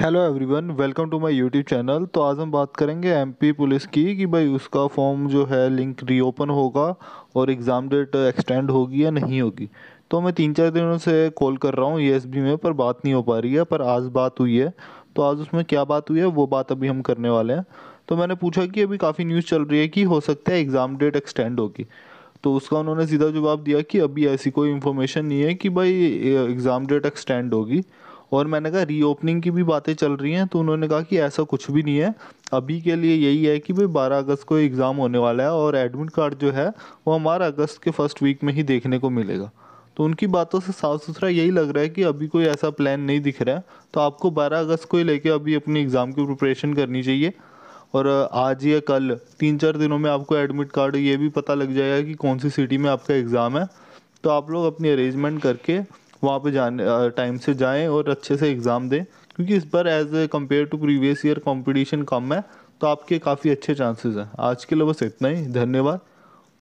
hello everyone welcome to my YouTube channel तो आज हम बात करेंगे एमपी पुलिस की कि भाई उसका फॉर्म जो है लिंक रीओपन होगा और एग्ज़ाम डेट एक्सटेंड होगी या नहीं होगी तो मैं तीन चार दिनों से कॉल कर रहा हूँ ई में पर बात नहीं हो पा रही है पर आज बात हुई है तो आज उसमें क्या बात हुई है वो बात अभी हम करने वाले हैं तो मैंने पूछा कि अभी काफ़ी न्यूज़ चल रही है कि हो सकता है एग्ज़ाम डेट एक्सटेंड होगी तो उसका उन्होंने सीधा जवाब दिया कि अभी ऐसी कोई इन्फॉर्मेशन नहीं है कि भाई एग्ज़ाम डेट एक्सटेंड होगी और मैंने कहा रीओपनिंग की भी बातें चल रही हैं तो उन्होंने कहा कि ऐसा कुछ भी नहीं है अभी के लिए यही है कि भाई बारह अगस्त को एग्ज़ाम होने वाला है और एडमिट कार्ड जो है वो हमारा अगस्त के फर्स्ट वीक में ही देखने को मिलेगा तो उनकी बातों से साफ सुथरा यही लग रहा है कि अभी कोई ऐसा प्लान नहीं दिख रहा है तो आपको 12 अगस्त को ही लेके अभी अपनी एग्ज़ाम की प्रिपरेशन करनी चाहिए और आज या कल तीन चार दिनों में आपको एडमिट कार्ड ये भी पता लग जाएगा कि कौन सी सिटी में आपका एग्ज़ाम है तो आप लोग अपनी अरेंजमेंट करके वहाँ पे जाने टाइम से जाएं और अच्छे से एग्ज़ाम दें क्योंकि इस बार as compared to previous year competition कम है तो आपके काफ़ी अच्छे चांसेस हैं आज के लिए बस इतना ही धन्यवाद